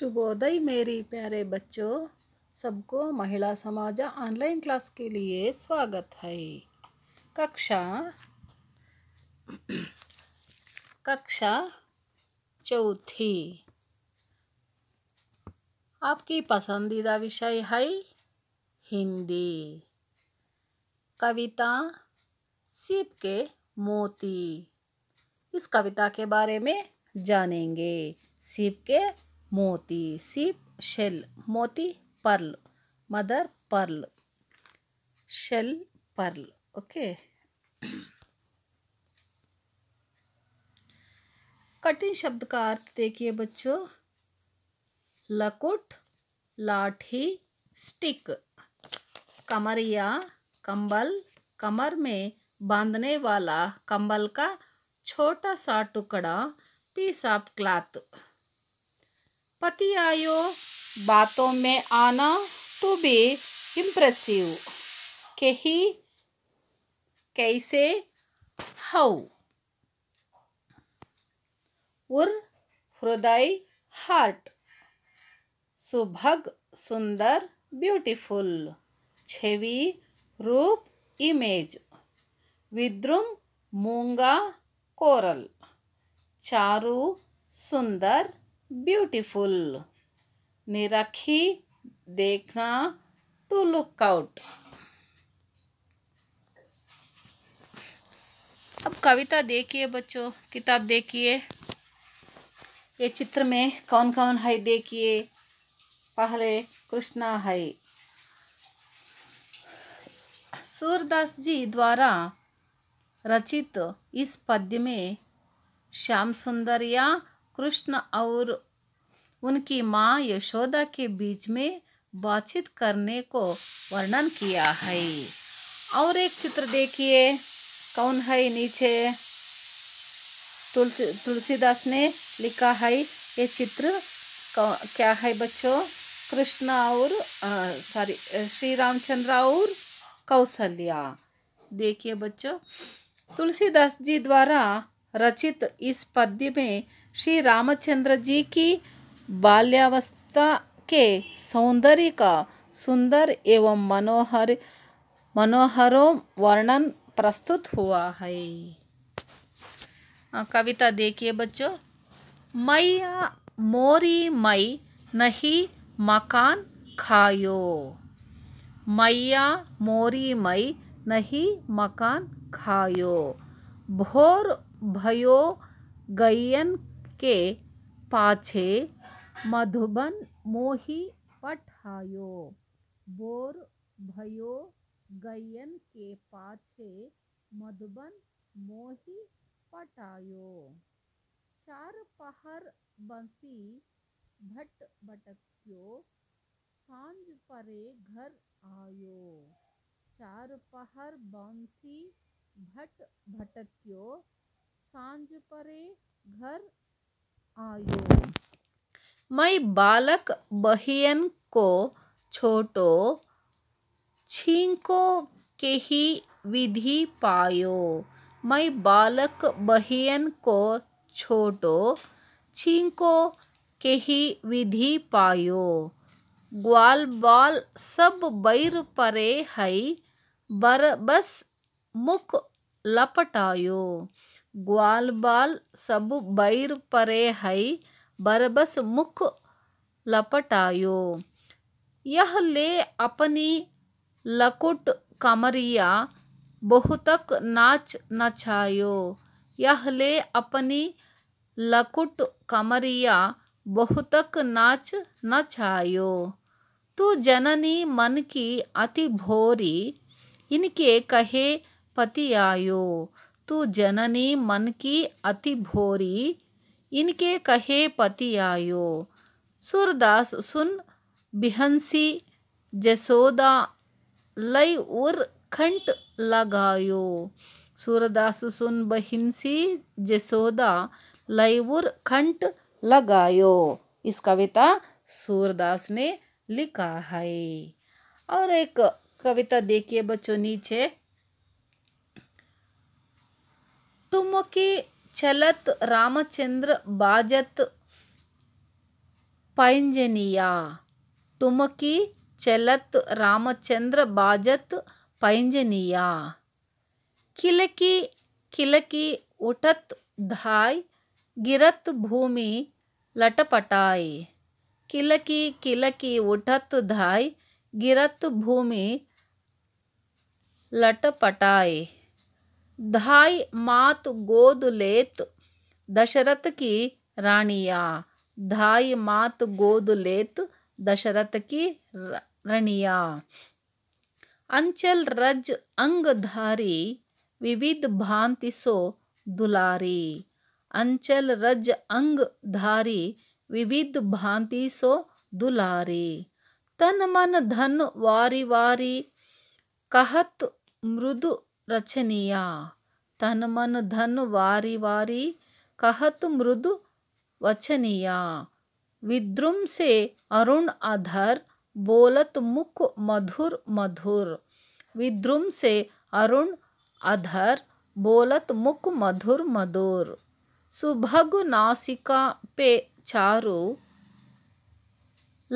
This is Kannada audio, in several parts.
शुभोदय मेरी प्यारे बच्चों सबको महिला समाज ऑनलाइन क्लास के लिए स्वागत है कक्षा कक्षा चौथी आपकी पसंदीदा विषय है हिंदी कविता सीप के मोती इस कविता के बारे में जानेंगे सीप के मोती सीप शेल मोती pearl mother pearl shell pearl okay कठिन शब्द का अर्थ देखिए बच्चों लकुट लाठी स्टिक कमरिया कंबल कमर में बांधने वाला कंबल का छोटा सा टुकड़ा पीस ऑफ क्लॉथ पति आयो बातों में आना तो बी इम्प्रेसिव कही कैसे हाउ उर हृदय हार्ट सुभग सुंदर ब्यूटीफुल छवि रूप इमेज विद्रुम मूंगा कोरल चारू सुंदर ब्यूटीफुल निरखी देखना टू तो लुक आउट अब कविता देखिए बच्चों किताब देखिए ये चित्र में कौन कौन है देखिए पहले कृष्णा है सूरदास जी द्वारा रचित इस पद्य में श्याम सुंदर या कृष्ण और उनकी माँ यशोदा के बीच में बातचीत करने को वर्णन किया है और एक चित्र देखिए कौन है नीचे तुलसी तुलसीदास ने लिखा है ये चित्र क्या है बच्चों कृष्ण और सॉरी श्री रामचंद्र और कौशल्या देखिए बच्चों तुलसीदास जी द्वारा रचित इस पद्य में श्री रामचंद्र जी की बाल्यावस्था के सौंदर्य का सुंदर एवं मनोहर मनोहरों वर्णन प्रस्तुत हुआ है कविता देखिए बच्चों मैया मोरी मई नहीं मकान खायो मैया मोरी मई नहीं मकान खायो भोर भयो गयन के पाछे मधुबन मोहि पठायो बोर भयो गयन के पाछे मधुबन मोहि पटायो चार पहर बंसी भट भटक्यो सांझ परे घर आयो चार पहर बंसी भट भटक्यो सांझ परे घर आयो मैं बालक बहियन को छोटो छींको के ही विधि पायो मैं बालक बहियन को छोटो छींको के ही विधि पायो ग्वाल बाल सब बैर परे है बर बस मुख लपटायो ग्वालबाल सब बैर परे है बरबस मुख लपटायो यह ले अपनी लकुट कमरिया बहुतक नाच नचायो यह ले अपनी लकुट कमरिया बहुतक नाच नचायो तू जननी मन की अति भोरी इनके कहे पति आयो तू जननी मन की अति भोरी इनके कहे पति आयो सुरदास सुन बिहंसी जसोदा लय उर खंट लगायो सूरदास सुन बहिंसी जसोदा लय उर खंट लगायो इस कविता सूरदास ने लिखा है और एक कविता देखिए बच्चों नीचे टुमके चलत रामचंद्र बाजत पैंजनिया टुमकी चलत रामचंद्र बाजत पैंजनिया किलकी किलकी उठत धाय गिरत भूमि लटपटाय किलकी किलकी उठत धाय गिरत भूमि लटपटाए धाय मात गोद लेत दशरथ की रानिया धाय मात गोद लेत दशरथ की रणिया अंचल रज अंग धारी विविध भांति सो दुलारी अंचल रज अंग धारी विविध भांति सो दुलारी तन मन धन वारी वारी कहत मृदु रचनिया तन मन धन वारी वारी कहत मृदु वचनिया विद्रुम से अरुण अधर बोलत मुख मधुर मधुर विद्रुम से अरुण अधर बोलत मुख मधुर मधुर सुभग नासिका पे चारु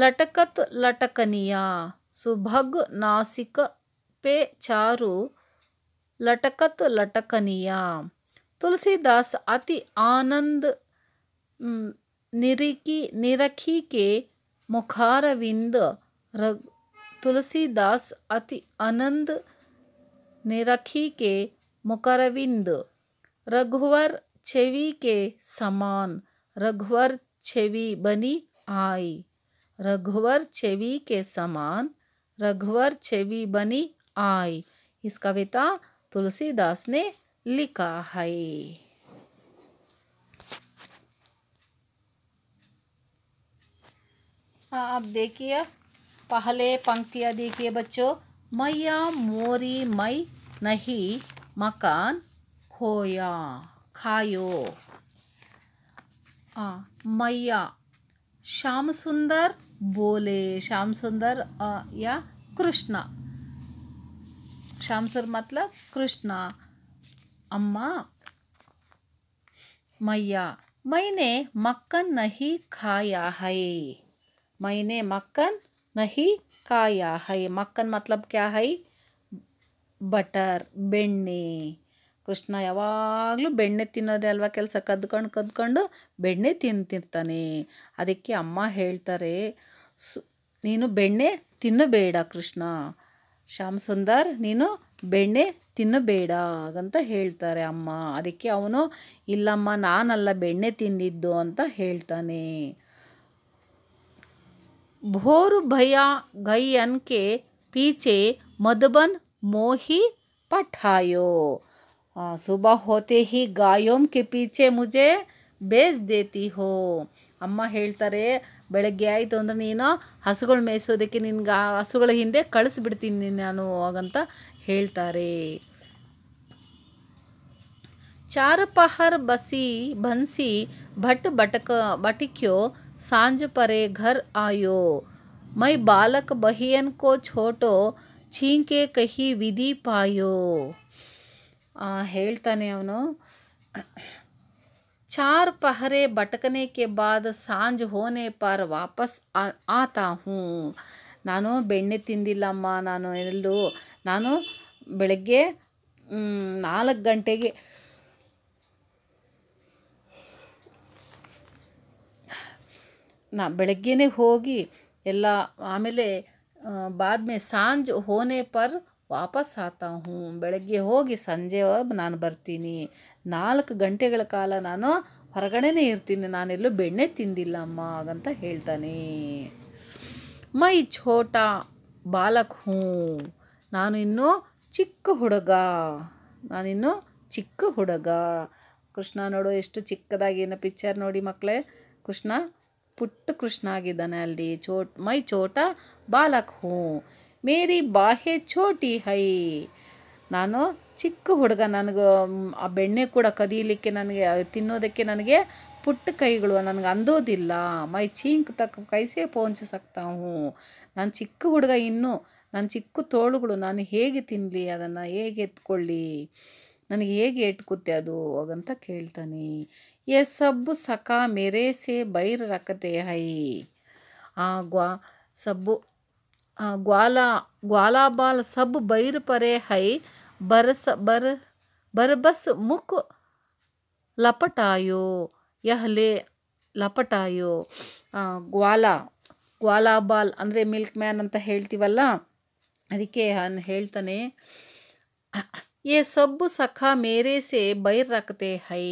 लटकत लटकनिया सुभग नासिक पे चारु लटकत लटकनिया तुलसीदास अति आनंद निरिकी निरखी के मुखारविंद तुलसीदास अति आनंद निरखी के मुखारविंद रघुवर छवि के समान रघुवर छवि बनी आई रघुवर छवि के समान रघुवर छवि बनी आई इस कविता तुलसीदास ने लिखा है हाँ, आप देखिए पहले पंक्तियाँ देखिए बच्चों मैया मोरी मई नहीं मकान खोया खायो आ, हाँ, मैया श्याम सुंदर बोले श्याम सुंदर या कृष्णा शामसर मतलब ಕೃಷ್ಣ ಅಮ್ಮ ಮಯ್ಯ ಮೈನೆ ಮಕ್ಕನ್ ನಹಿ खाया ಹೈ ಮೈನೆ ಮಕ್ಕನ್ ನಹಿ खाया ಹೈ ಮಕ್ಕನ್ ಮತ್ಲಬ್ ಕ್ಯಾ ಹೈ ಬಟರ್ ಬೆಣ್ಣೆ ಕೃಷ್ಣ ಯಾವಾಗಲೂ ಬೆಣ್ಣೆ ತಿನ್ನೋದೇ ಅಲ್ವಾ ಕೆಲಸ ಕದ್ಕೊಂಡು ಕದ್ಕೊಂಡು ಬೆಣ್ಣೆ ತಿಂತಿರ್ತಾನೆ ಅದಕ್ಕೆ ಅಮ್ಮ ಹೇಳ್ತಾರೆ ಸು ನೀನು ಬೆಣ್ಣೆ ತಿನ್ನಬೇಡ ಕೃಷ್ಣ श्याम सुंदर नीनु बेन्ने ತಿನ್ನು ಬೇಡ ಅಂತ ಹೇಳ್ತಾರೆ ಅಮ್ಮ ಅದಕ್ಕೆ ಅವನು ಇಲ್ಲಮ್ಮ 나ನಲ್ಲ ಬೆಣ್ಣೆ ತಿಂದಿದ್ದು ಅಂತ ಹೇಳ್ತಾನೆ ಭೋರು ಭಯ ಗೈಯನ್ ಕೆ پیچھے ಮದবন ಮೋಹಿ ಪಠಾಯೋ ಆ ಸುಬ ಹೋತೆಹಿ ಗಾಯೋಂ ಕೆ پیچھے ಮುಜೆ ಬೇಜ್ ದೇತಿ ಹೋ ಅಮ್ಮ ಹೇಳ್ತಾರೆ ಬೆಳಗ್ಗೆ ಆಯಿತು ಅಂದರೆ ನೀನು ಹಸುಗಳು ಮೇಯಿಸೋದಕ್ಕೆ ನಿನ್ಗೆ ಆ ಹಸುಗಳ ಹಿಂದೆ ಕಳಿಸ್ಬಿಡ್ತೀನಿ ನಾನು ಹಾಗಂತ ಹೇಳ್ತಾರೆ ಚಾರಪಹರ್ ಬಸಿ ಬನ್ಸಿ ಭಟ್ ಬಟಕ ಬಟಿಕ್ಯೋ ಸಾಂಜ ಪರೆ ಘರ್ ಆಯೋ ಮೈ ಬಾಲಕ ಬಹಿಯನ್ಕೋ ಕೋ ಛೋಟೋ ಕಹಿ ವಿಧಿ ವಿಧಿ ಪಾಯೋ ಹೇಳ್ತಾನೆ ಅವನು चार ಪಹರೆ भटकने ಬಾದ बाद ಹೋನೆ होने पर ವಾಪಸ್ ಆತ ಹೂ ನಾನು ಬೆಣ್ಣೆ ತಿಂದಿಲ್ಲಮ್ಮ ನಾನು ಎಲ್ಲೂ ನಾನು ಬೆಳಗ್ಗೆ ನಾಲ್ಕು ಗಂಟೆಗೆ ನಾ ಬೆಳಗ್ಗೆನೇ ಹೋಗಿ ಎಲ್ಲ ಆಮೇಲೆ ಬಾದ್ಮೇ ಸಾಂಜ್ ಹೋನೆ ಪರ್ ವಾಪಸ್ ಆತಾ ಹ್ಞೂ ಬೆಳಗ್ಗೆ ಹೋಗಿ ಸಂಜೆ ನಾನು ಬರ್ತೀನಿ ನಾಲ್ಕು ಗಂಟೆಗಳ ಕಾಲ ನಾನು ಹೊರಗಡೆನೇ ಇರ್ತೀನಿ ನಾನೆಲ್ಲೂ ಬೆಣ್ಣೆ ತಿಂದಿಲ್ಲ ಅಮ್ಮ ಹಾಗಂತ ಹೇಳ್ತಾನೆ ಮೈ ಛೋಟ ಬಾಲಕ್ ಹ್ಞೂ ನಾನು ಇನ್ನೂ ಚಿಕ್ಕ ಹುಡುಗ ನಾನಿನ್ನು ಚಿಕ್ಕ ಹುಡುಗ ಕೃಷ್ಣ ನೋಡು ಎಷ್ಟು ಚಿಕ್ಕದಾಗಿ ಏನೋ ಪಿಕ್ಚರ್ ನೋಡಿ ಮಕ್ಕಳೇ ಕೃಷ್ಣ ಪುಟ್ಟ ಕೃಷ್ಣ ಆಗಿದ್ದಾನೆ ಅಲ್ಲಿ ಚೋಟ್ ಮೈ ಚೋಟ ಬಾಲಕ್ ಹ್ಞೂ ಮೇರಿ ಬಾಹೆ ಛೋಟಿ ಹೈ ನಾನು ಚಿಕ್ಕ ಹುಡುಗ ನನಗೆ ಆ ಬೆಣ್ಣೆ ಕೂಡ ಕದಿಯಲಿಕ್ಕೆ ನನಗೆ ತಿನ್ನೋದಕ್ಕೆ ನನಗೆ ಪುಟ್ಟ ಕೈಗಳು ನನಗೆ ಅಂದೋದಿಲ್ಲ ಮೈ ಚೀಂಕ್ ತಕ್ಕ ಕೈಸೇ ಪೋಂಚ ಸಕ್ತಾವು ಹ್ಞೂ ನಾನು ಚಿಕ್ಕ ಹುಡುಗ ಇನ್ನೂ ನನ್ನ ಚಿಕ್ಕ ತೋಳುಗಳು ನಾನು ಹೇಗೆ ತಿನ್ನಲಿ ಅದನ್ನು ಹೇಗೆ ಎತ್ಕೊಳ್ಳಿ ನನಗೆ ಹೇಗೆ ಎಟ್ಕುತ್ತೆ ಅದು ಹೋಗಂತ ಕೇಳ್ತಾನೆ ಎ ಸಬ್ಬು ಸಖ ಮೆರೇಸೆ ಬೈರ ಬೈರ್ ಹೈ ಆಗುವ ಸಬ್ಬು ಗ್ವಾಲಾ ಗ್ವಾಲಾಬಾಲ್ ಸಬ್ ಬೈರ್ ಪರೆ ಹೈ ಬರಸ ಬರ ಬರಬಸ್ ಮುಖ ಲಪಟಾಯೋ ಯಹಲೆ ಲಪಟಾಯೋ ಗ್ವಾಲಾ ಗ್ವಾಲಾಬಾಲ್ ಅಂದರೆ ಮಿಲ್ಕ್ ಮ್ಯಾನ್ ಅಂತ ಹೇಳ್ತೀವಲ್ಲ ಅದಕ್ಕೆ ನಾನು ಹೇಳ್ತಾನೆ ಏ ಸಬ್ಬು ಸಖ ಮೇರೆ ಬೈರ್ ರಕ್ತೆ ಹೈ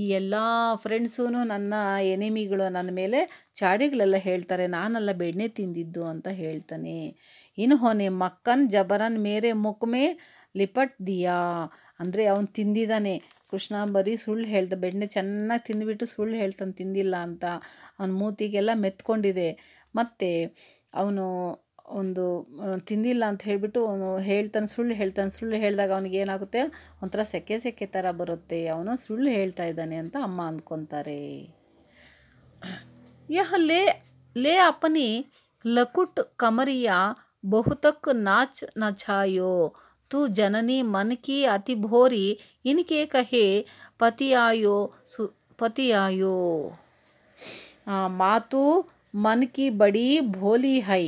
ಈ ಎಲ್ಲ ಫ್ರೆಂಡ್ಸೂ ನನ್ನ ಎನಿಮಿಗಳು ನನ್ನ ಮೇಲೆ ಚಾಡಿಗಳೆಲ್ಲ ಹೇಳ್ತಾರೆ ನಾನೆಲ್ಲ ಬೆಣ್ಣೆ ತಿಂದಿದ್ದು ಅಂತ ಹೇಳ್ತಾನೆ ಇನ್ನು ಹೊನೆ ಮಕ್ಕನ್ ಜಬರನ್ ಮೇರೆ ಮುಕ್ಮೆ ಲಿಪಟ್ ದಿಯಾ ಅಂದರೆ ಅವನು ತಿಂದಿದ್ದಾನೆ ಕೃಷ್ಣ ಬರೀ ಸುಳ್ಳು ಹೇಳ್ತ ಬೆಣ್ಣೆ ಚೆನ್ನಾಗಿ ತಿಂದುಬಿಟ್ಟು ಸುಳ್ಳು ಹೇಳ್ತಾನೆ ತಿಂದಿಲ್ಲ ಅಂತ ಅವನ ಮೂತಿಗೆಲ್ಲ ಮೆತ್ಕೊಂಡಿದೆ ಮತ್ತು ಅವನು ಒಂದು ತಿಂದಿಲ್ಲ ಅಂತ ಹೇಳಿಬಿಟ್ಟು ಅವನು ಹೇಳ್ತಾನೆ ಸುಳ್ಳು ಹೇಳ್ತಾನೆ ಸುಳ್ಳು ಹೇಳಿದಾಗ ಅವನಿಗೆ ಏನಾಗುತ್ತೆ ಒಂಥರ ಸೆಕೆ ಸೆಕೆ ಥರ ಬರುತ್ತೆ ಅವನು ಸುಳ್ಳು ಹೇಳ್ತಾ ಇದ್ದಾನೆ ಅಂತ ಅಮ್ಮ ಅಂದ್ಕೊತಾರೆ ಯಹ ಲೇ ಲೇ ಅಪ್ಪನಿ ಲಕುಟ್ ಕಮರಿಯ ಬಹುತಕ್ ನಾಚ್ ನಚಾಯೋ ತು ಜನನಿ ಮನ್ಕಿ ಅತಿ ಭೋರಿ भोरी ಕಹೇ ಪತಿಯಾಯೋ ಸು ಪತಿಯಾಯೋ ಮಾತು आयो ಬಡಿ ಭೋಲಿ ಹೈ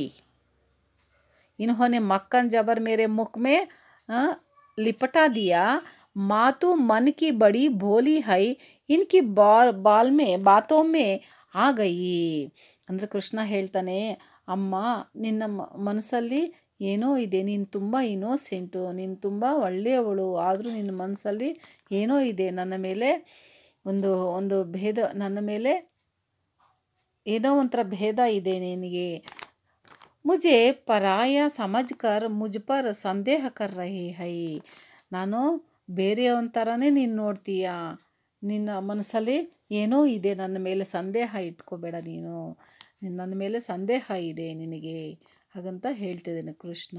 इन्होंने मक्कन जबर मेरे मुख में लिपटा दिया मातु मन की बड़ी भोली है ಇನ್ಕಿ बाल में बातों में आ ಆಗಯಿ ಅಂದರೆ ಕೃಷ್ಣ ಹೇಳ್ತಾನೆ ಅಮ್ಮ ನಿನ್ನ ಮನಸ್ಸಲ್ಲಿ ಏನೋ ಇದೆ ನೀನು ತುಂಬ ಇನ್ನೋಸೆಂಟು ನೀನು ತುಂಬ ಒಳ್ಳೆಯವಳು ಆದರೂ ನಿನ್ನ ಮನಸ್ಸಲ್ಲಿ ಏನೋ ಇದೆ ನನ್ನ ಮೇಲೆ ಒಂದು ಒಂದು ಭೇದ ನನ್ನ ಮೇಲೆ ಏನೋ ಒಂಥರ ಭೇದ ಇದೆ ನಿನಗೆ ಮುಜೆ ಪರಾಯ ಸಮಜ್ಕರ್ ಮುಜ್ ಪರ್ ಸಂದೇಹ ಕರ್ ರಹಿ ಹೈ ನಾನು ಬೇರೆಯವನ ಥರನೇ ನೀನು ನೋಡ್ತೀಯ ನಿನ್ನ ಮನಸ್ಸಲ್ಲಿ ಏನೋ ಇದೆ ನನ್ನ ಮೇಲೆ ಸಂದೇಹ ಇಟ್ಕೋಬೇಡ ನೀನು ನನ್ನ ಮೇಲೆ ಸಂದೇಹ ಇದೆ ನಿನಗೆ ಹಾಗಂತ ಹೇಳ್ತಿದ್ದೇನೆ ಕೃಷ್ಣ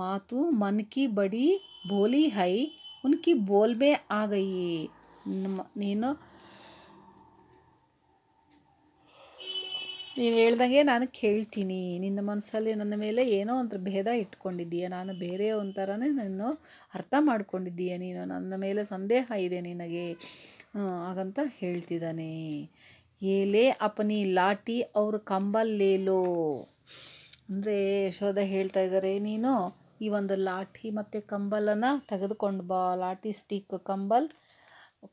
ಮಾತು ಮನ್ಕಿ ಬಡಿ ಬೋಲಿ ಹೈ ಉನ್ಕಿ ಬೋಲ್ಬೇ ಆಗಯಿ ನೀನು ನೀನು ಹೇಳ್ದಂಗೆ ನಾನು ಕೇಳ್ತೀನಿ ನಿನ್ನ ಮನಸ್ಸಲ್ಲಿ ನನ್ನ ಮೇಲೆ ಏನೋ ಒಂಥರ ಭೇದ ಇಟ್ಕೊಂಡಿದ್ದೀಯ ನಾನು ಬೇರೆ ಒಂಥರನೇ ನಾನು ಅರ್ಥ ಮಾಡ್ಕೊಂಡಿದ್ದೀಯ ನೀನು ನನ್ನ ಮೇಲೆ ಸಂದೇಹ ಇದೆ ನಿನಗೆ ಹಾಗಂತ ಹೇಳ್ತಿದ್ದಾನೆ ಏಲೇ ಅಪನಿ ಲಾಟಿ ಅವ್ರ ಕಂಬಲ್ಲೇಲೋ ಅಂದರೆ ಯಶೋಧ ಹೇಳ್ತಾ ಇದ್ದಾರೆ ನೀನು ಈ ಒಂದು ಲಾಠಿ ಮತ್ತು ಕಂಬಲನ್ನು ತೆಗೆದುಕೊಂಡು ಬಾ ಲಾಠಿ ಸ್ಟಿಕ್ ಕಂಬಲ್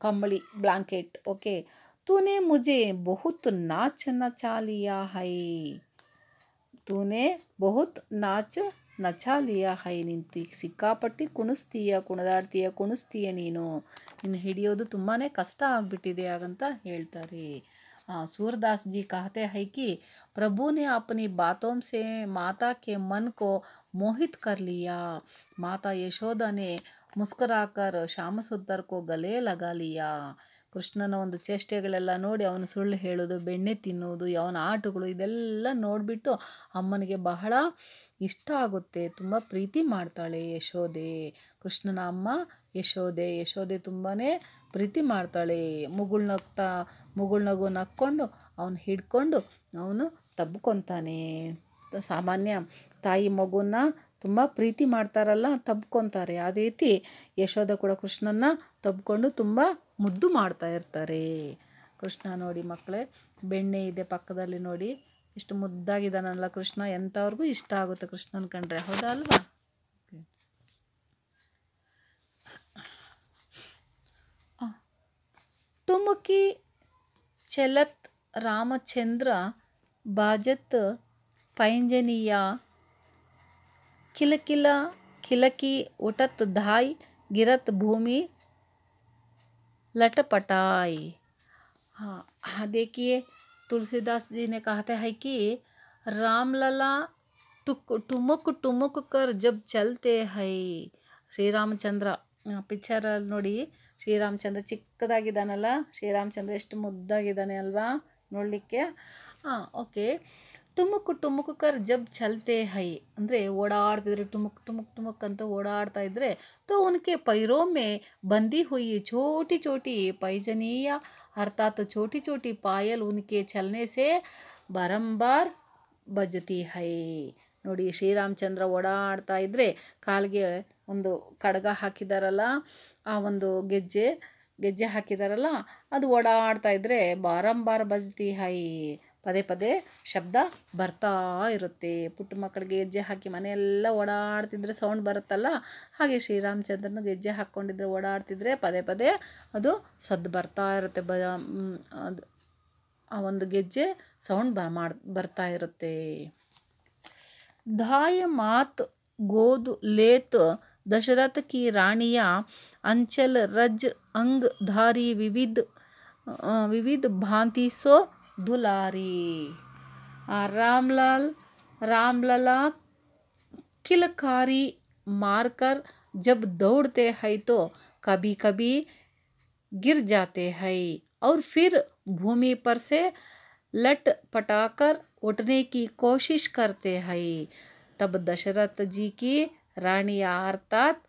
ಕಂಬಳಿ ಬ್ಲಾಂಕೆಟ್ ಓಕೆ तूने मुझे बहुत नाच नचा लिया है तूने बहुत नाच ನಚಾಲಿಯ ಹೈ ನಿಂತಿ ಸಿಕ್ಕಾಪಟ್ಟಿ ಕುಣಿಸ್ತೀಯ ಕುಣಿದಾಡ್ತೀಯ ಕುಣಿಸ್ತೀಯ ನೀನು नहीं हिड़ो तुम कष्ट आगे ಆಗಂತ ಹೇಳ್ತಾರೆ सूरदास जी कहते हैं कि प्रभु ने अपनी बातों से माता के मन को मोहित कर लिया माता यशोदा ने मुस्कुराकर श्याम सुंदर को गले लगा लिया ಕೃಷ್ಣನ ಒಂದು ಚೇಷ್ಟೆಗಳೆಲ್ಲ ನೋಡಿ ಅವನು ಸುಳ್ಳು ಹೇಳೋದು ಬೆಣ್ಣೆ ತಿನ್ನುವುದು ಅವನ ಆಟಗಳು ಇದೆಲ್ಲ ನೋಡಿಬಿಟ್ಟು ಅಮ್ಮನಿಗೆ ಬಹಳ ಇಷ್ಟ ಆಗುತ್ತೆ ತುಂಬ ಪ್ರೀತಿ ಮಾಡ್ತಾಳೆ ಯಶೋದೆ ಕೃಷ್ಣನ ಅಮ್ಮ ಯಶೋದೆ ಯಶೋದೆ ತುಂಬಾ ಪ್ರೀತಿ ಮಾಡ್ತಾಳೆ ಮುಗುಳ್ನಗ್ತಾ ಮುಗುಳ್ನಗು ನಕ್ಕೊಂಡು ಅವನು ಹಿಡ್ಕೊಂಡು ಅವನು ತಬ್ಕೊತಾನೆ ಸಾಮಾನ್ಯ ತಾಯಿ ಮಗುನ ತುಂಬ ಪ್ರೀತಿ ಮಾಡ್ತಾರಲ್ಲ ತಬ್ಕೊತಾರೆ ಅದೇ ರೀತಿ ಯಶೋಧ ಕೂಡ ಕೃಷ್ಣನ ತಬ್ಕೊಂಡು ತುಂಬ ಮುದ್ದು ಮಾಡ್ತಾ ಇರ್ತಾರೆ ಕೃಷ್ಣ ನೋಡಿ ಮಕ್ಕಳೇ ಬೆಣ್ಣೆ ಇದೆ ಪಕ್ಕದಲ್ಲಿ ನೋಡಿ ಇಷ್ಟು ಮುದ್ದಾಗಿದ್ದಾನಲ್ಲ ಕೃಷ್ಣ ಎಂಥವ್ರಿಗೂ ಇಷ್ಟ ಆಗುತ್ತೆ ಕೃಷ್ಣನ ಕಂಡ್ರೆ ಹೌದಾ ಅಲ್ವಾ ಟುಮುಕಿ ಚಲತ್ ರಾಮಚಂದ್ರ ಬಾಜತ್ ಪೈಂಜನೀಯ ಕಿಲಕಿಲ ಕಿಲಕಿ ಉಟತ್ ಧಾಯ್ ಗಿರತ್ ಭೂಮಿ लटपटाए हाँ देखिए तुलसीदास जी ने ಹೈಕಿ हैं कि रामलला टुक टुमुक टुमुक कर जब चलते है ಶ್ರೀರಾಮಚಂದ್ರ ಪಿಕ್ಚರಲ್ಲಿ ನೋಡಿ ಶ್ರೀರಾಮಚಂದ್ರ ಚಿಕ್ಕದಾಗಿದ್ದಾನಲ್ಲ ಶ್ರೀರಾಮಚಂದ್ರ ಎಷ್ಟು ಮುದ್ದಾಗಿದ್ದಾನೆ ಅಲ್ವಾ ನೋಡಲಿಕ್ಕೆ ಹಾಂ ಓಕೆ ಟುಮುಕ್ ಟುಮುಕು ಕರ್ ಜಬ್ ಚಲ್ತೆ ಹೈ ಅಂದರೆ ಓಡಾಡ್ತಿದ್ರೆ ಟುಮುಕ್ ಟುಮುಕ್ ಟುಮುಕ್ ಅಂತ ಓಡಾಡ್ತಾ ಇದ್ದರೆ ತೋ ಉನ್ಕೆ ಪೈರೋಮೆ ಬಂದಿ ಹುಯಿ ಚೋಟಿ ಚೋಟಿ ಪೈಜನೀಯ ಅರ್ಥಾತ್ ಚೋಟಿ ಚೋಟಿ ಪಾಯಲ್ ಉನ್ಕೆ ಚಲನೆ ಸೇ ಬರಂಬಾರ್ ಬಜತಿ ಹೈ ನೋಡಿ ಶ್ರೀರಾಮಚಂದ್ರ ಓಡಾಡ್ತಾ ಇದ್ದರೆ ಕಾಲಿಗೆ ಒಂದು ಕಡಗ ಹಾಕಿದಾರಲ್ಲ ಆ ಒಂದು ಗೆಜ್ಜೆ ಗೆಜ್ಜೆ ಹಾಕಿದಾರಲ್ಲ ಅದು ಓಡಾಡ್ತಾ ಇದ್ದರೆ ಬಾರಂಬಾರ್ ಬಜತಿ ಹೈ ಪದೇ ಪದೇ ಶಬ್ದ ಬರ್ತಾ ಇರುತ್ತೆ ಪುಟ್ಟ ಮಕ್ಕಳಿಗೆ ಹೆಜ್ಜೆ ಹಾಕಿ ಮನೆಯೆಲ್ಲ ಓಡಾಡ್ತಿದ್ರೆ ಸೌಂಡ್ ಬರುತ್ತಲ್ಲ ಹಾಗೆ ಶ್ರೀರಾಮಚಂದ್ರನಿಗೆ ಹೆಜ್ಜೆ ಹಾಕ್ಕೊಂಡಿದ್ರೆ ಓಡಾಡ್ತಿದ್ರೆ ಪದೇ ಪದೇ ಅದು ಸದ್ದು ಬರ್ತಾ ಇರುತ್ತೆ ಬ ಅದು ಆ ಒಂದು ಗೆಜ್ಜೆ ಸೌಂಡ್ ಬ ಮಾಡಿ ಬರ್ತಾ ಇರುತ್ತೆ ದಾಯ ಮಾತು ಗೋದು ಲೇತ್ ದಶರಥ ಕಿ ರಾಣಿಯ ಅಂಚಲ್ ರಜ್ ಅಂಗ್ ಧಾರಿ ವಿವಿಧ ವಿವಿಧ ಭಾಂತಿಸೋ दुलारी रामलाल रामलला किलकारी मारकर जब दौड़ते हैं तो कभी कभी गिर जाते हैं और फिर भूमि पर से लट पटाकर उठने की कोशिश करते हैं तब दशरथ जी की रानी अर्थात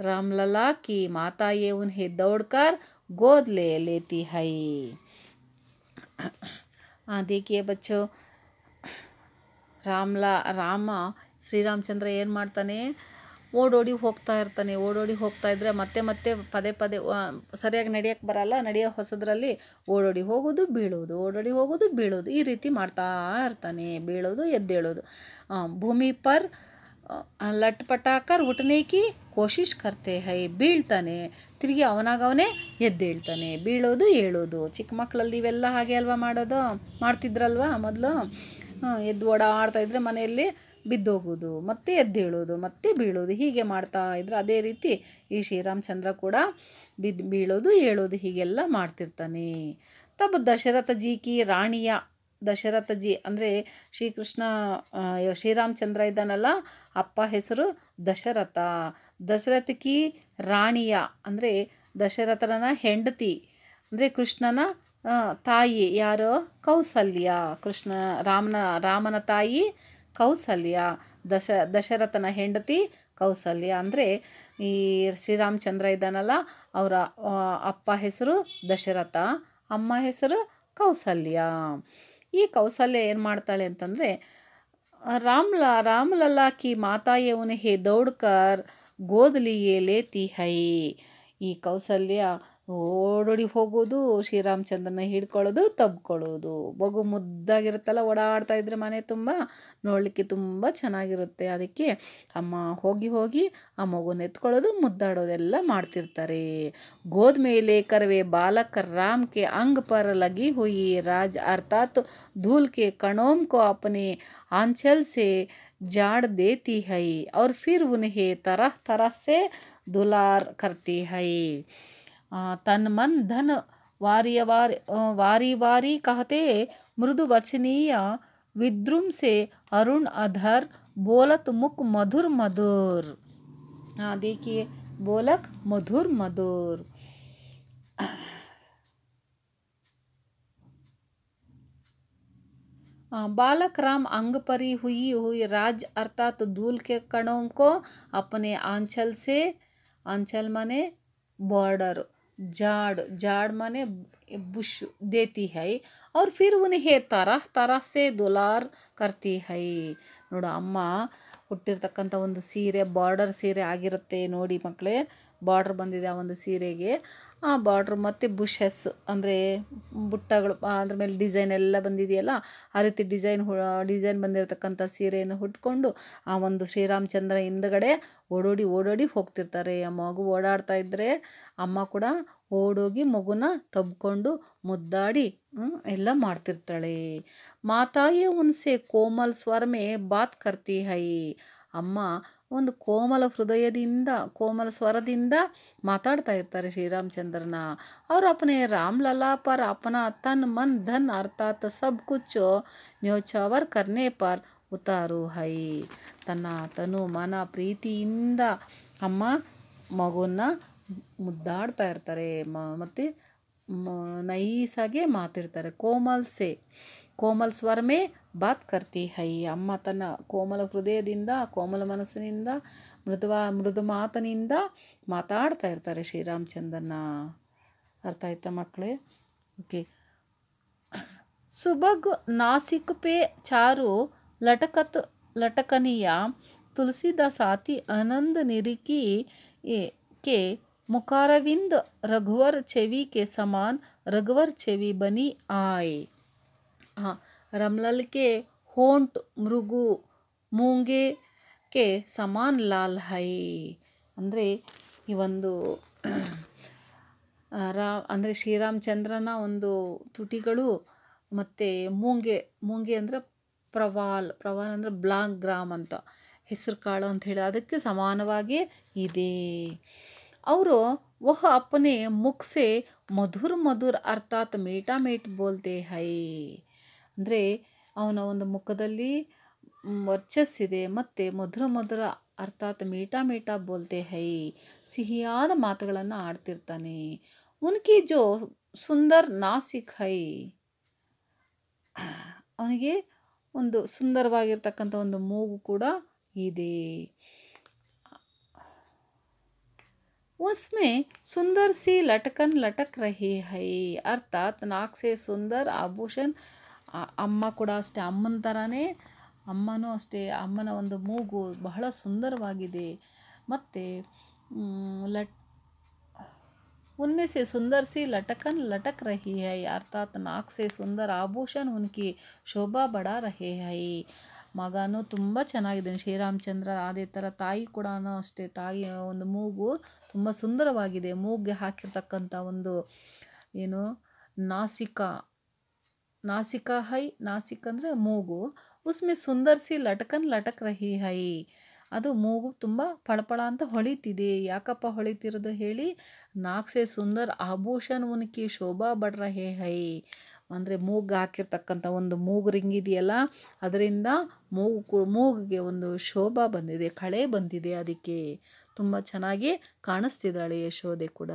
रामलला की माता ये उन्हें दौड़कर गोद ले लेती है ದೇಕಿಯ बच्चों ರಾಮ್ಲಾ ರಾಮ ಶ್ರೀರಾಮಚಂದ್ರ ಏನು ಮಾಡ್ತಾನೆ ಓಡೋಡಿ ಹೋಗ್ತಾ ಇರ್ತಾನೆ ಓಡೋಡಿ ಹೋಗ್ತಾ ಇದ್ದರೆ ಮತ್ತೆ ಮತ್ತೆ ಪದೇ ಪದೇ ಸರಿಯಾಗಿ ನಡೆಯೋಕ್ಕೆ ಬರಲ್ಲ ನಡೆಯೋ ಹೊಸದ್ರಲ್ಲಿ ಓಡೋಡಿ ಹೋಗೋದು ಬೀಳೋದು ಓಡೋಡಿ ಹೋಗೋದು ಬೀಳೋದು ಈ ರೀತಿ ಮಾಡ್ತಾ ಇರ್ತಾನೆ ಬೀಳೋದು ಎದ್ದೇಳೋದು ಭೂಮಿ ಪರ್ ಲಟ್ ಪಟಾಕರ್ ಉಟನೇಕಿ ಕೋಶಿಶ್ ಕರ್ತೆ ಹೈ ಬೀಳ್ತಾನೆ ತಿರುಗಿ ಅವನಾಗವನೇ ಎದ್ದೇಳ್ತಾನೆ ಬೀಳೋದು ಹೇಳೋದು ಚಿಕ್ಕ ಮಕ್ಕಳಲ್ಲಿ ಇವೆಲ್ಲ ಹಾಗೆ ಅಲ್ವಾ ಮಾಡೋದು ಮಾಡ್ತಿದ್ರಲ್ವಾ ಮೊದಲು ಎದ್ದು ಓಡಾಡ್ತಾ ಇದ್ದರೆ ಮನೆಯಲ್ಲಿ ಬಿದ್ದೋಗೋದು ಮತ್ತೆ ಎದ್ದೇಳೋದು ಮತ್ತೆ ಬೀಳೋದು ಹೀಗೆ ಮಾಡ್ತಾ ಇದ್ರೆ ಅದೇ ರೀತಿ ಈ ಶ್ರೀರಾಮಚಂದ್ರ ಕೂಡ ಬಿದ್ದು ಬೀಳೋದು ಹೇಳೋದು ಹೀಗೆಲ್ಲ ಮಾಡ್ತಿರ್ತಾನೆ ತಬ್ಬು ದಶರಥ ಜೀಕಿ ಕಿ ರಾಣಿಯ ದಶರಥಜಿ ಅಂದರೆ ಶ್ರೀಕೃಷ್ಣ ಶ್ರೀರಾಮಚಂದ್ರ ಇದ್ದಾನಲ್ಲ ಅಪ್ಪ ಹೆಸರು ದಶರಥ ದಶರಥಕಿ ರಾಣಿಯ ಅಂದರೆ ದಶರಥನ ಹೆಂಡತಿ ಅಂದರೆ ಕೃಷ್ಣನ ತಾಯಿ ಯಾರೋ ಕೌಸಲ್ಯ ಕೃಷ್ಣ ರಾಮನ ರಾಮನ ತಾಯಿ ಕೌಸಲ್ಯ ದಶ ದಶರಥನ ಹೆಂಡತಿ ಕೌಸಲ್ಯ ಅಂದರೆ ಈ ಶ್ರೀರಾಮಚಂದ್ರ ಇದ್ದಾನಲ್ಲ ಅವರ ಅಪ್ಪ ಹೆಸರು ದಶರಥ ಅಮ್ಮ ಹೆಸರು ಕೌಸಲ್ಯ ಈ ಕೌಸಲ್ಯ ಏನು ಮಾಡ್ತಾಳೆ ಅಂತಂದರೆ ರಾಮ್ಲ ರಾಮಲಲ್ಲಾ ಕಿ ಮಾತಾಯೇವನು ಹೇ ದೌಡ್ಕರ್ ಗೋದಲಿಯೇ ಲೇತಿ ಹೈ ಈ ಕೌಸಲ್ಯ ಓಡೋಡಿ ಹೋಗೋದು ಶ್ರೀರಾಮಚಂದ್ರನ ಹಿಡ್ಕೊಳ್ಳೋದು ತಬ್ಕೊಳ್ಳೋದು ಮಗು ಮುದ್ದಾಗಿರುತ್ತಲ್ಲ ಓಡಾಡ್ತಾ ಇದ್ರೆ ಮನೆ ತುಂಬ ನೋಡಲಿಕ್ಕೆ ತುಂಬ ಚೆನ್ನಾಗಿರುತ್ತೆ ಅದಕ್ಕೆ ಅಮ್ಮ ಹೋಗಿ ಹೋಗಿ ಆ ಮಗುನ ಎತ್ಕೊಳ್ಳೋದು ಮುದ್ದಾಡೋದೆಲ್ಲ ಮಾಡ್ತಿರ್ತಾರೆ ಮೇಲೆ ಕರವೆ ಬಾಲಕ ರಾಮ್ಕೆ ಅಂಗ್ ಪರ ಲಗಿ ಹುಯಿ ರಾಜ್ ಅರ್ಥಾತ್ ಧೂಲ್ಕೆ ಕಣೋಮ್ಕೋ ಅಪನೆ ಆಂಚಲ್ಸೆ ಜಾಡ್ ದೇತಿ ಹೈ ಅವ್ರ ಫಿರ್ ಉನ್ಹೇ ತರಹ ತರಹ ಸೆ ದುಲಾರ್ ಕರ್ತಿ ಹೈ तन मन धन वारी वार वारी वारी कहते मृदु वचनीय विद्रुम से अरुण अधर बोलत मुख मधुर मधुर हाँ देखिए बोलक मधुर मधुर बालक राम अंग परी हुई हुई राज अर्थात धूल के कणों को अपने आंचल से आंचल माने बॉर्डर ಜಾಡ್ ಜಾಡ್ ಮನೆ ಬುಷ್ ದೇತಿ ಹೈ ಅವ್ರು ಫಿರುಊನಿಗೆ ಥರ ತರ ಸೇ ದುಲಾರ್ ಕರ್ತಿ ಹೈ ನೋಡು ಅಮ್ಮ ಹುಟ್ಟಿರ್ತಕ್ಕಂಥ ಒಂದು ಸೀರೆ ಬಾರ್ಡರ್ ಸೀರೆ ಆಗಿರುತ್ತೆ ನೋಡಿ ಮಕ್ಕಳೇ ಬಾರ್ಡ್ರ್ ಬಂದಿದೆ ಆ ಒಂದು ಸೀರೆಗೆ ಆ ಬಾರ್ಡ್ರ್ ಮತ್ತು ಬುಷಸ್ ಅಂದರೆ ಬುಟ್ಟಗಳು ಅದ್ರ ಮೇಲೆ ಡಿಸೈನ್ ಎಲ್ಲ ಬಂದಿದೆಯಲ್ಲ ಆ ರೀತಿ ಡಿಸೈನ್ ಡಿಸೈನ್ ಬಂದಿರತಕ್ಕಂಥ ಸೀರೆಯನ್ನು ಹುಟ್ಕೊಂಡು ಆ ಒಂದು ಶ್ರೀರಾಮಚಂದ್ರ ಹಿಂದ್ಗಡೆ ಓಡೋಡಿ ಓಡೋಡಿ ಹೋಗ್ತಿರ್ತಾರೆ ಆ ಮಗು ಓಡಾಡ್ತಾ ಇದ್ದರೆ ಅಮ್ಮ ಕೂಡ ಓಡೋಗಿ ಮಗುನ ತಬ್ಕೊಂಡು ಮುದ್ದಾಡಿ ಎಲ್ಲ ಮಾಡ್ತಿರ್ತಾಳೆ ಮಾತಾಯೇ ಹುಣ್ಸೆ ಕೋಮಲ್ ಸ್ವರ್ಮೆ ಬಾತ್ ಕರ್ತಿ ಹೈ ಅಮ್ಮ ಒಂದು ಕೋಮಲ ಹೃದಯದಿಂದ ಕೋಮಲ ಸ್ವರದಿಂದ ಮಾತಾಡ್ತಾ ಇರ್ತಾರೆ ಶ್ರೀರಾಮಚಂದ್ರನ ಅವ್ರ ರಾಮ್ ಲಲಾ ಪರ್ ಅಪನ ತನ್ ಮನ್ ಧನ್ ಅರ್ಥಾತ್ ಸಬ್ ಕುಚ್ಚು ನ್ಯೋಚಾವರ್ ಕರ್ನೇ ಪರ್ ಉತಾರು ಹೈ ತನ್ನ ತನು ಮನ ಪ್ರೀತಿಯಿಂದ ಅಮ್ಮ ಮಗುನ ಮುದ್ದಾಡ್ತಾ ಇರ್ತಾರೆ ಮ ಮತ್ತು ನೈಸಾಗೆ ಮಾತಿರ್ತಾರೆ ಕೋಮಲ್ ಸೆ ಕೋಮಲ್ ಸ್ವರಮೇ ಬಾತ್ ಕರ್ತಿ ಹೈ ಅಮ್ಮ ತನ್ನ ಕೋಮಲ ಹೃದಯದಿಂದ ಕೋಮಲ ಮನಸ್ಸಿನಿಂದ ಮೃದುವಾ ಮೃದು ಮಾತನಿಂದ ಮಾತಾಡ್ತಾ ಇರ್ತಾರೆ ಶ್ರೀರಾಮಚಂದ್ರನ ಅರ್ಥ ಆಯ್ತಾ ಮಕ್ಕಳೇ ಓಕೆ ಸುಬಗ್ ನಾಸಿಕ್ ಪೇ ಚಾರು ಲಟಕತ್ ಲಟಕನಿಯ ಸಾತಿ ಅನಂದ ನಿರಿಕಿ ಕೆ मुखारविंद ರಘುವರ್ छवि ಕೆ समान ರಘುವರ್ छवि बनी ಆಯ್ हाँ रमलल के ಮೂಂಗೆ ಕೆ ಸಮಾನ್ ಲಾಲ್ ಹೈ ಅಂದರೆ ಈ ಒಂದು ರಾ ಅಂದರೆ ಶ್ರೀರಾಮಚಂದ್ರನ ಒಂದು ತುಟಿಗಳು ಮತ್ತು ಮೂಂಗೆ ಮೂಂಗೆ ಅಂದರೆ ಪ್ರವಾಲ್ ಪ್ರವಾಲ್ ಅಂದರೆ ಬ್ಲಾಕ್ ಗ್ರಾಮ್ ಅಂತ ಹೆಸರು ಕಾಳು ಅಂತ ಹೇಳಿ ಅದಕ್ಕೆ ಸಮಾನವಾಗಿ ಇದೆ ಅವರು वह ಅಪ್ಪನೆ ಮುಖಸೆ ಮಧುರ ಮಧುರ್ ಮಧುರ್ ಅರ್ಥಾತ್ ಮೇಟಾ ಮೇಟ್ ಬೋಲ್ತೆ ಹೈ ಅಂದರೆ ಅವನ ಒಂದು ಮುಖದಲ್ಲಿ ವರ್ಚಸ್ಸಿದೆ ಮತ್ತು ಮಧುರ ಮಧುರ ಅರ್ಥಾತ್ ಮೇಟಾ ಮೇಟಾ ಬೋಲ್ತೆ ಹೈ ಸಿಹಿಯಾದ ಮಾತುಗಳನ್ನು ಆಡ್ತಿರ್ತಾನೆ ಉನ್ಕಿ ಜೋ ಸುಂದರ್ ನಾಸಿಕ್ ಹೈ ಅವನಿಗೆ ಒಂದು ಸುಂದರವಾಗಿರ್ತಕ್ಕಂಥ ಒಂದು ಮೂಗು ಕೂಡ ಇದೆ ಉಸ್ಮೆ ಸುಂದರ್ಸಿ ಲಟಕನ್ ಲಟಕ್ ರಹೇ ಹೈ ಅರ್ಥಾತ್ ನಾಗ್ಸೆ ಸುಂದರ್ ಆಭೂಷಣ್ ಅಮ್ಮ ಕೂಡ ಅಷ್ಟೆ ಅಮ್ಮನ ಥರನೇ ಅಮ್ಮನೂ ಅಷ್ಟೇ ಅಮ್ಮನ ಒಂದು ಮೂಗು ಬಹಳ ಸುಂದರವಾಗಿದೆ ಮತ್ತು ಲಟ್ ಉನ್ಮೆಸೆ ಸುಂದರ್ಸಿ ಲಟಕನ್ ಲಟಕ್ ರಹಿ ಹೈ ಅರ್ಥಾತ್ ನಾಕ್ಸೆ ಸುಂದರ್ ಆಭೂಷಣ್ ಹುಣಿಕೆ ಶೋಭಾ ಬಡಾ ರಹೇ ಹೈ ಮಗನೂ ತುಂಬ ಚೆನ್ನಾಗಿದ್ದಾನೆ ಶ್ರೀರಾಮಚಂದ್ರ ಅದೇ ಥರ ತಾಯಿ ಕೂಡ ಅಷ್ಟೇ ತಾಯಿಯ ಒಂದು ಮೂಗು ತುಂಬ ಸುಂದರವಾಗಿದೆ ಮೂಗಿಗೆ ಹಾಕಿರ್ತಕ್ಕಂಥ ಒಂದು ಏನು ನಾಸಿಕ ನಾಸಿಕ ಹೈ ನಾಸಿಕ ಅಂದರೆ ಮೂಗು ಉಸ್ಮೆ ಸುಂದರ್ಸಿ ಲಟಕನ್ ಲಟಕ್ ರಹಿ ಹೈ ಅದು ಮೂಗು ತುಂಬ ಫಳಫಳ ಅಂತ ಹೊಳಿತಿದೆ ಯಾಕಪ್ಪ ಹೊಳಿತಿರೋದು ಹೇಳಿ ನಾಕ್ಸೆ ಸುಂದರ್ ಆಭೂಷಣ ಉನಿಕೆ ಶೋಭಾ ಬಡ್ರ ಹೇ ಹೈ ಅಂದರೆ ಮೂಗ್ಗೆ ಹಾಕಿರ್ತಕ್ಕಂಥ ಒಂದು ಮೂಗು ರಿಂಗ್ ಇದೆಯಲ್ಲ ಅದರಿಂದ ಮೂಗು ಮೂಗಿಗೆ ಒಂದು ಶೋಭಾ ಬಂದಿದೆ ಕಳೆ ಬಂದಿದೆ ಅದಕ್ಕೆ ತುಂಬ ಚೆನ್ನಾಗಿ ಕಾಣಿಸ್ತಿದ್ದಾಳೆ ಯಶೋದೆ ಕೂಡ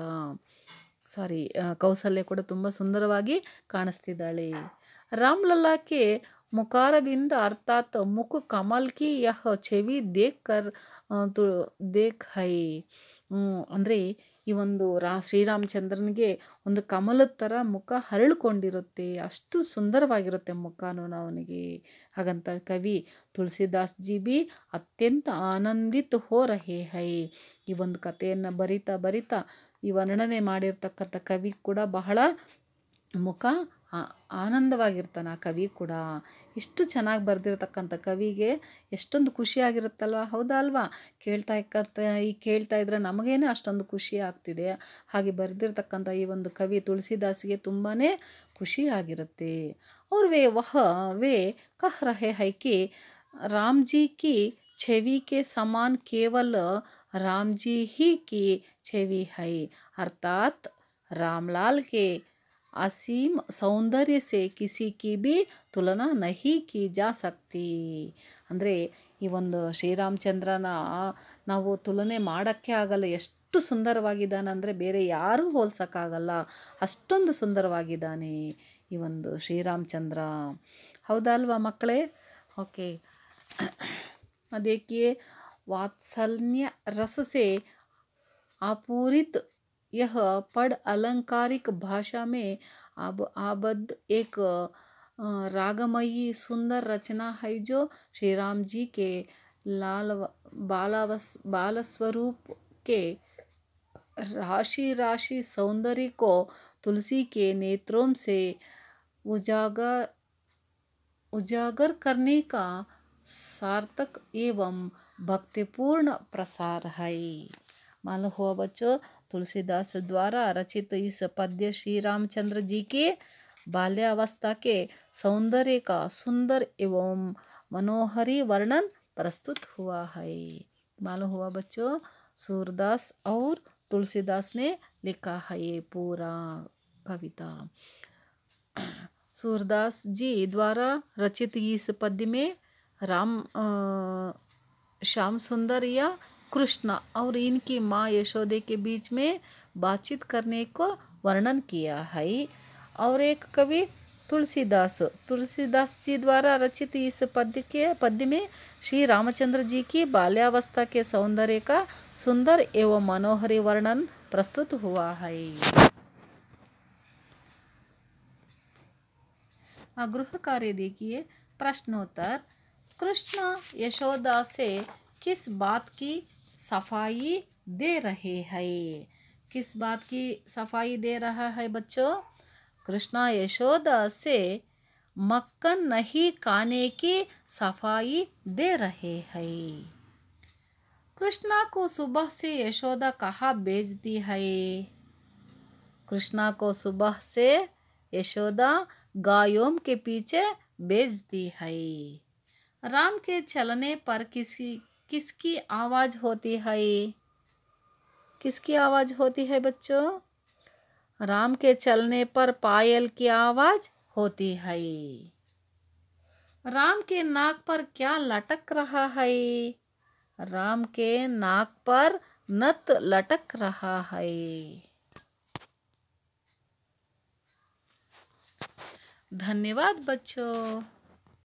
ಸಾರಿ ಕೌಸಲ್ಯ ಕೂಡ ತುಂಬ ಸುಂದರವಾಗಿ ಕಾಣಿಸ್ತಿದ್ದಾಳೆ ರಾಮ್ಲಲ್ಲಾಕ್ಕೆ मुखारबिंद ಅರ್ಥಾತ್ ಮುಖ कमल की यह छवि देख कर ತು ದೇಖ್ ಹೈ ಅಂದರೆ ಈ ಒಂದು ರಾ ಶ್ರೀರಾಮಚಂದ್ರನಿಗೆ ಒಂದು ಕಮಲದ ಥರ ಮುಖ ಹರಳಿಕೊಂಡಿರುತ್ತೆ ಅಷ್ಟು ಸುಂದರವಾಗಿರುತ್ತೆ ಮುಖನೂ ಅವನಿಗೆ ಹಾಗಂತ ಕವಿ ತುಳಸಿದಾಸ್ ಜಿ ಬಿ ಅತ್ಯಂತ ಆನಂದಿತ ಹೋ ಹೇ ಹೈ ಈ ಒಂದು ಕಥೆಯನ್ನು ಬರಿತಾ ಬರಿತಾ ಈ ವರ್ಣನೆ ಮಾಡಿರ್ತಕ್ಕಂಥ ಕವಿ ಕೂಡ ಬಹಳ ಮುಖ ಆನಂದವಾಗಿರ್ತಾನೆ ಆ ಕವಿ ಕೂಡ ಇಷ್ಟು ಚೆನ್ನಾಗಿ ಬರೆದಿರ್ತಕ್ಕಂಥ ಕವಿಗೆ ಎಷ್ಟೊಂದು ಖುಷಿಯಾಗಿರುತ್ತಲ್ವ ಹೌದಾ ಅಲ್ವಾ ಕೇಳ್ತಾ ಇಕ್ಕ ಈ ಕೇಳ್ತಾ ಇದ್ರೆ ನಮಗೇನೆ ಅಷ್ಟೊಂದು ಖುಷಿ ಆಗ್ತಿದೆ ಹಾಗೆ ಬರೆದಿರ್ತಕ್ಕಂಥ ಈ ಒಂದು ಕವಿ ತುಳಸಿದಾಸಿಗೆ ತುಂಬಾ ಖುಷಿಯಾಗಿರುತ್ತೆ ಅವ್ರ ವೇ ವಹ ವೇ ಕಹ್ ರಹೆ ಹೈಕಿ ರಾಮ್ಜಿ ಕಿ ಛವಿ ಕೆ ಸಮಾನ್ ಕೇವಲ ರಾಮ್ಜಿ ಹಿ ಕಿ ಛವಿ ಹೈ ಅರ್ಥಾತ್ ರಾಮ್ಲಾಲ್ ಕೆ असीम सौंदर्य से किसी की ಬಿ ತುಲನಾ ನಹಿ ಕೀಜಾ ಜಾ ಸಕ್ತಿ ಅಂದರೆ ಈ ಒಂದು ಶ್ರೀರಾಮಚಂದ್ರನ ನಾವು ತುಲನೆ ಮಾಡೋಕ್ಕೆ ಆಗಲ್ಲ ಎಷ್ಟು ಸುಂದರವಾಗಿದ್ದಾನೆ ಅಂದರೆ ಬೇರೆ ಯಾರೂ ಹೋಲ್ಸೋಕ್ಕಾಗಲ್ಲ ಅಷ್ಟೊಂದು ಸುಂದರವಾಗಿದ್ದಾನೆ ಈ ಒಂದು ಶ್ರೀರಾಮಚಂದ್ರ ಹೌದಲ್ವಾ ಮಕ್ಕಳೇ ಓಕೆ ಅದಕ್ಕೆ ವಾತ್ಸಲ್ಯ ರಸಸೆ ಆಪೂರಿತ್ यह पद अलंकारिक भाषा में अब आबद्ध एक रागमयी सुंदर रचना है जो श्री राम जी के लाल बालावस बाल स्वरूप के राशि राशि सौंदर्य को तुलसी के नेत्रों से उजागर उजागर करने का सार्थक एवं भक्तिपूर्ण प्रसार है मालूम हुआ बच्चों तुलसीदास द्वारा रचित इस पद्य श्री रामचंद्र जी के बाल्यावस्था के सौंदर्य का सुंदर एवं मनोहरी वर्णन प्रस्तुत हुआ है मालूम हुआ बच्चों सूरदास और तुलसीदास ने लिखा है ये पूरा कविता सूरदास जी द्वारा रचित इस पद्य में राम श्याम सुंदर या कृष्ण और इनकी माँ यशोदे के बीच में बातचीत करने को वर्णन किया है और एक कवि तुलसीदास तुलसीदास जी द्वारा रचित इस पद्य के पद्य में श्री रामचंद्र जी की बाल्यावस्था के सौंदर्य का सुंदर एवं मनोहरी वर्णन प्रस्तुत हुआ है गृह कार्य देखिए प्रश्नोत्तर कृष्ण यशोदा से किस बात की सफाई दे रहे हैं किस बात की सफाई दे रहा है बच्चों कृष्णा यशोदा से मक्खन नहीं खाने की सफाई दे रहे हैं कृष्णा को सुबह से यशोदा कहा भेजती है कृष्णा को सुबह से यशोदा गायों के पीछे भेजती है राम के चलने पर किसी किसकी आवाज़ होती है किसकी आवाज़ होती है बच्चों राम के चलने पर पायल की आवाज़ होती है राम के नाक पर क्या लटक रहा है राम के नाक पर नत लटक रहा है धन्यवाद बच्चों